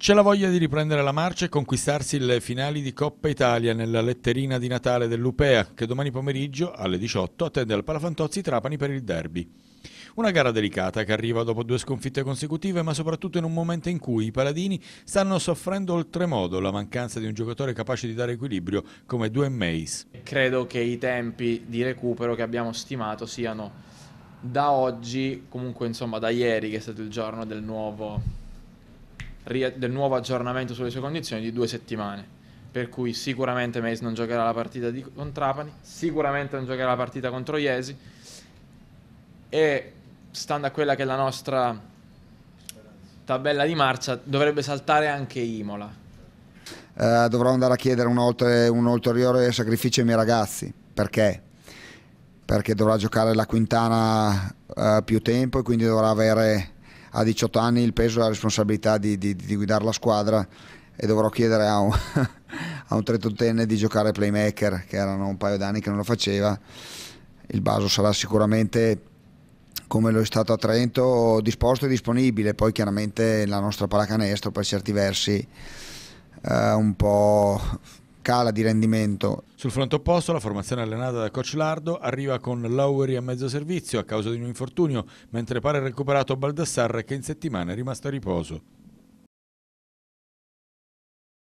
C'è la voglia di riprendere la marcia e conquistarsi le finali di Coppa Italia nella letterina di Natale dell'Upea, che domani pomeriggio alle 18 attende al Palafantozzi Trapani per il derby. Una gara delicata che arriva dopo due sconfitte consecutive, ma soprattutto in un momento in cui i paladini stanno soffrendo oltremodo la mancanza di un giocatore capace di dare equilibrio come due Mace. Credo che i tempi di recupero che abbiamo stimato siano da oggi, comunque insomma da ieri che è stato il giorno del nuovo del nuovo aggiornamento sulle sue condizioni di due settimane. Per cui sicuramente Mace non giocherà la partita di, con Trapani, sicuramente non giocherà la partita contro Iesi. E stando a quella che è la nostra tabella di marcia, dovrebbe saltare anche Imola. Uh, dovrò andare a chiedere un, oltre, un ulteriore sacrificio ai miei ragazzi. Perché? Perché dovrà giocare la quintana uh, più tempo e quindi dovrà avere a 18 anni il peso e la responsabilità di, di, di guidare la squadra e dovrò chiedere a un, a un 38enne di giocare playmaker, che erano un paio d'anni che non lo faceva. Il Baso sarà sicuramente come lo è stato a Trento, disposto e disponibile. Poi chiaramente la nostra palacanestro per certi versi eh, un po' cala di rendimento. Sul fronte opposto la formazione allenata da coach Lardo arriva con Lowery a mezzo servizio a causa di un infortunio, mentre pare recuperato Baldassarre che in settimana è rimasto a riposo.